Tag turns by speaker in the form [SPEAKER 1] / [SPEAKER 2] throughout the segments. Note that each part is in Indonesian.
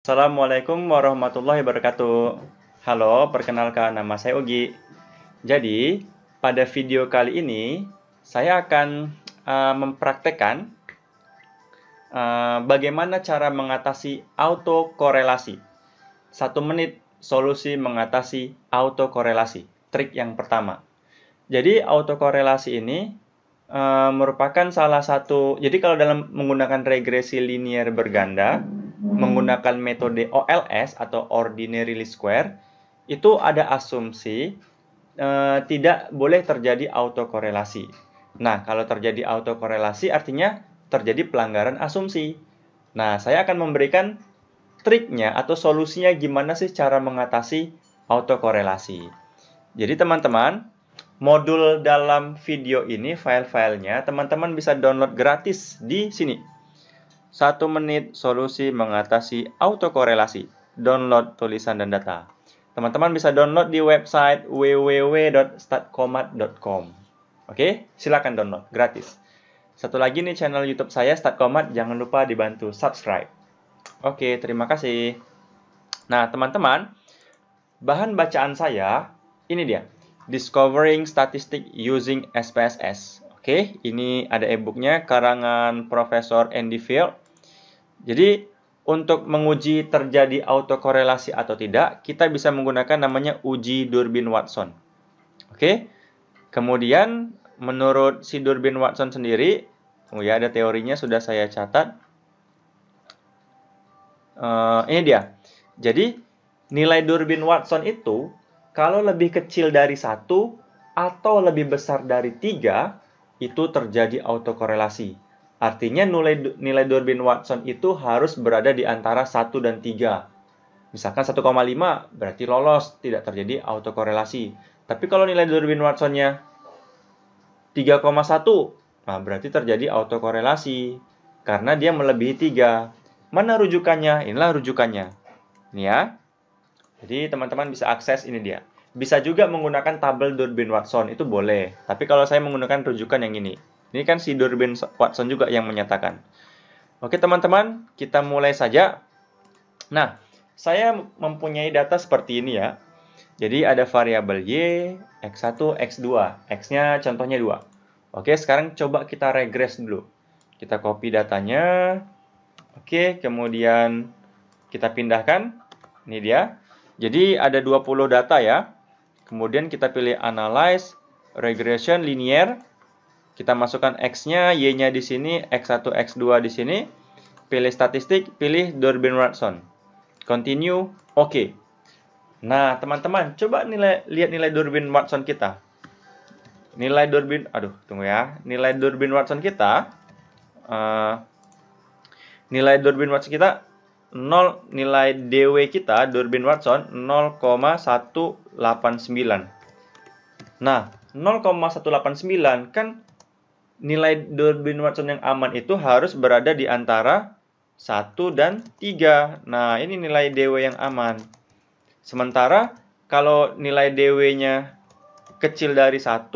[SPEAKER 1] Assalamualaikum warahmatullahi wabarakatuh. Halo, perkenalkan nama saya Ugi. Jadi, pada video kali ini saya akan uh, mempraktekkan uh, bagaimana cara mengatasi autokorelasi. Satu menit solusi mengatasi autokorelasi. Trik yang pertama. Jadi, autokorelasi ini uh, merupakan salah satu. Jadi, kalau dalam menggunakan regresi linier berganda menggunakan metode OLS atau Ordinary Least square itu ada asumsi e, tidak boleh terjadi autokorelasi. Nah, kalau terjadi autokorelasi artinya terjadi pelanggaran asumsi. Nah, saya akan memberikan triknya atau solusinya gimana sih cara mengatasi autokorelasi. Jadi teman-teman, modul dalam video ini file-filenya teman-teman bisa download gratis di sini 1 menit solusi mengatasi autokorelasi. Download tulisan dan data. Teman-teman bisa download di website www.statkomat.com. Oke, silakan download gratis. Satu lagi nih channel YouTube saya Statkomat, jangan lupa dibantu subscribe. Oke, terima kasih. Nah, teman-teman, bahan bacaan saya ini dia. Discovering Statistics Using SPSS Oke, ini ada e-booknya karangan Profesor Andy Field. Jadi untuk menguji terjadi autokorelasi atau tidak, kita bisa menggunakan namanya uji Durbin Watson. Oke, kemudian menurut si Durbin Watson sendiri, oh ya ada teorinya sudah saya catat. Uh, ini dia. Jadi nilai Durbin Watson itu kalau lebih kecil dari satu atau lebih besar dari tiga itu terjadi autokorelasi. Artinya nilai, nilai Durbin Watson itu harus berada di antara 1 dan 3. Misalkan 1,5 berarti lolos, tidak terjadi autokorelasi. Tapi kalau nilai Durbin Watsonnya 3,1, nah berarti terjadi autokorelasi. Karena dia melebihi 3. Mana rujukannya? Inilah rujukannya. Ini ya. Jadi teman-teman bisa akses ini dia. Bisa juga menggunakan tabel Durbin Watson, itu boleh. Tapi kalau saya menggunakan rujukan yang ini. Ini kan si Durbin Watson juga yang menyatakan. Oke teman-teman, kita mulai saja. Nah, saya mempunyai data seperti ini ya. Jadi ada variabel Y, X1, X2. X-nya contohnya 2. Oke, sekarang coba kita regress dulu. Kita copy datanya. Oke, kemudian kita pindahkan. Ini dia. Jadi ada 20 data ya. Kemudian kita pilih analyze, regression linear. Kita masukkan X-nya, Y-nya di sini, X1, X2 di sini. Pilih statistik, pilih Durbin-Watson. Continue, oke. Okay. Nah, teman-teman, coba nilai lihat nilai Durbin-Watson kita. Nilai Durbin, aduh, tunggu ya. Nilai Durbin-Watson kita, uh, nilai Durbin-Watson kita 0 nilai DW kita Durbin Watson 0,189. Nah, 0,189 kan nilai Durbin Watson yang aman itu harus berada di antara 1 dan 3. Nah, ini nilai DW yang aman. Sementara kalau nilai DW-nya kecil dari 1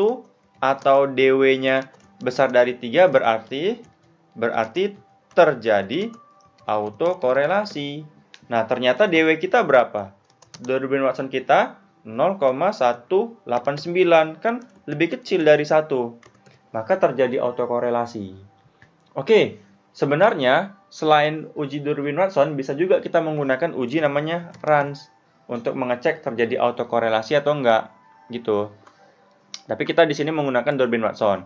[SPEAKER 1] atau DW-nya besar dari 3 berarti berarti terjadi autokorelasi. Nah, ternyata DW kita berapa? Durbin Watson kita 0,189 kan lebih kecil dari 1. Maka terjadi autokorelasi. Oke, sebenarnya selain uji Durbin Watson bisa juga kita menggunakan uji namanya RANS untuk mengecek terjadi autokorelasi atau enggak gitu. Tapi kita di sini menggunakan Durbin Watson.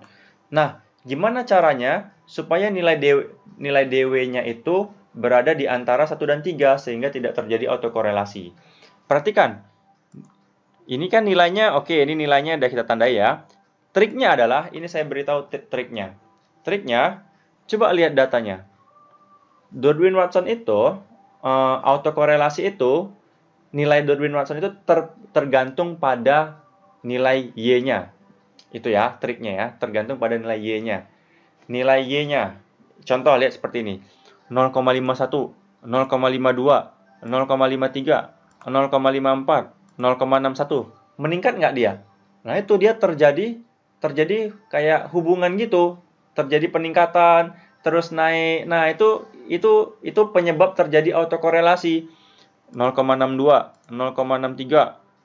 [SPEAKER 1] Nah, gimana caranya supaya nilai DW, nilai DW-nya itu berada di antara 1 dan 3 sehingga tidak terjadi autokorelasi. Perhatikan, ini kan nilainya, oke okay, ini nilainya sudah kita tandai ya. Triknya adalah, ini saya beritahu triknya. Triknya, coba lihat datanya. Godwin-Watson itu, uh, autokorelasi itu, nilai Godwin-Watson itu ter, tergantung pada nilai Y-nya. Itu ya, triknya ya, tergantung pada nilai Y-nya. Nilai Y-nya, contoh lihat seperti ini. 0,51, 0,52, 0,53, 0,54, 0,61. Meningkat nggak dia? Nah itu dia terjadi terjadi kayak hubungan gitu, terjadi peningkatan, terus naik. Nah itu itu itu penyebab terjadi autokorelasi 0,62, 0,63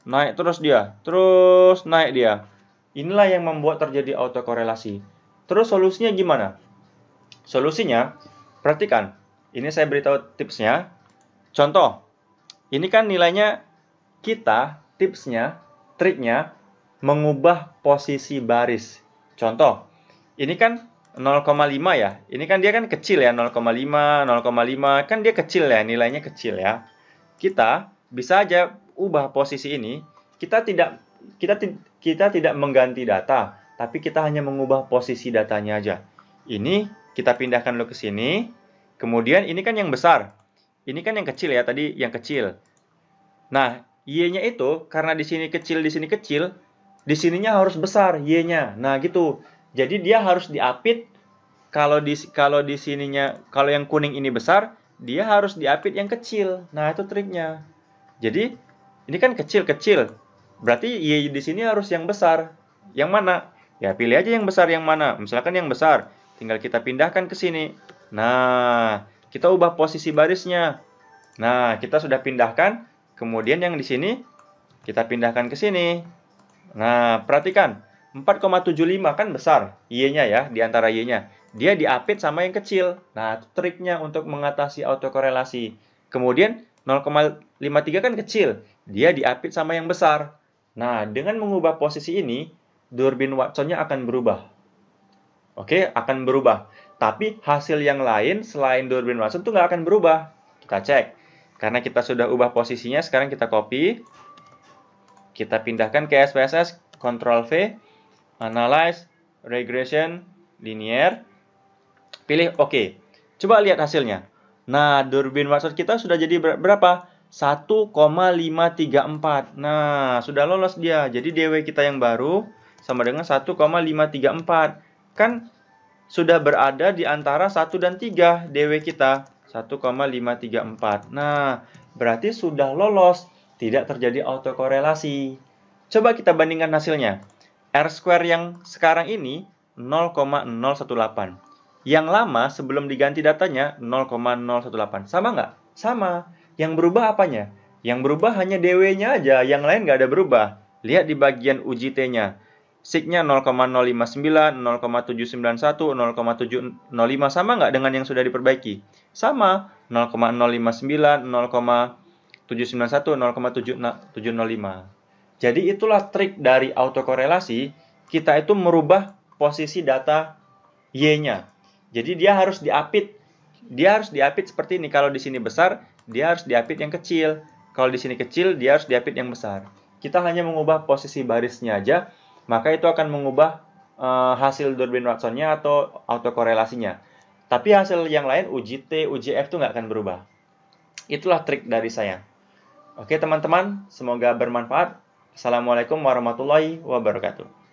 [SPEAKER 1] naik terus dia, terus naik dia. Inilah yang membuat terjadi autokorelasi. Terus solusinya gimana? Solusinya Perhatikan, ini saya beritahu tipsnya. Contoh, ini kan nilainya kita, tipsnya, triknya, mengubah posisi baris. Contoh, ini kan 0,5 ya. Ini kan dia kan kecil ya, 0,5, 0,5. Kan dia kecil ya, nilainya kecil ya. Kita bisa aja ubah posisi ini. Kita tidak kita kita tidak mengganti data, tapi kita hanya mengubah posisi datanya aja. Ini kita pindahkan dulu ke sini. Kemudian ini kan yang besar. Ini kan yang kecil ya, tadi yang kecil. Nah, Y-nya itu karena di sini kecil, di sini kecil, di sininya harus besar Y-nya. Nah, gitu. Jadi dia harus diapit kalau di kalau di sininya kalau yang kuning ini besar, dia harus diapit yang kecil. Nah, itu triknya. Jadi ini kan kecil-kecil. Berarti Y di sini harus yang besar. Yang mana? Ya, pilih aja yang besar yang mana. Misalkan yang besar. Tinggal kita pindahkan ke sini. Nah, kita ubah posisi barisnya. Nah, kita sudah pindahkan. Kemudian yang di sini, kita pindahkan ke sini. Nah, perhatikan. 4,75 kan besar Y-nya ya, di antara Y-nya. Dia diapit sama yang kecil. Nah, triknya untuk mengatasi autokorelasi. Kemudian 0,53 kan kecil. Dia diapit sama yang besar. Nah, dengan mengubah posisi ini, durbin Watsonnya akan berubah. Oke, okay? akan berubah. Tapi hasil yang lain selain Durbin Watson itu nggak akan berubah. Kita cek. Karena kita sudah ubah posisinya, sekarang kita copy. Kita pindahkan ke SPSS, Control V, Analyze, Regression, Linear. Pilih Oke. Coba lihat hasilnya. Nah, Durbin Watson kita sudah jadi berapa? 1,534. Nah, sudah lolos dia. Jadi DW kita yang baru sama dengan 1,534 kan sudah berada di antara 1 dan 3 DW kita. 1,534. Nah, berarti sudah lolos, tidak terjadi autokorelasi. Coba kita bandingkan hasilnya. R square yang sekarang ini 0,018. Yang lama sebelum diganti datanya 0,018. Sama nggak? Sama. Yang berubah apanya? Yang berubah hanya DW-nya aja, yang lain nggak ada berubah. Lihat di bagian uji T-nya signya 0,059, 0,791, 0,705 sama nggak dengan yang sudah diperbaiki? Sama 0,059, 0,791, 0,705. Jadi itulah trik dari autokorelasi, kita itu merubah posisi data y-nya. Jadi dia harus diapit, dia harus diapit seperti ini. Kalau di sini besar, dia harus diapit yang kecil. Kalau di sini kecil, dia harus diapit yang besar. Kita hanya mengubah posisi barisnya aja, maka itu akan mengubah uh, hasil Durbin Watsonnya atau autokorelasinya. Tapi hasil yang lain uji T, uji F itu nggak akan berubah. Itulah trik dari saya. Oke teman-teman, semoga bermanfaat. Assalamualaikum warahmatullahi wabarakatuh.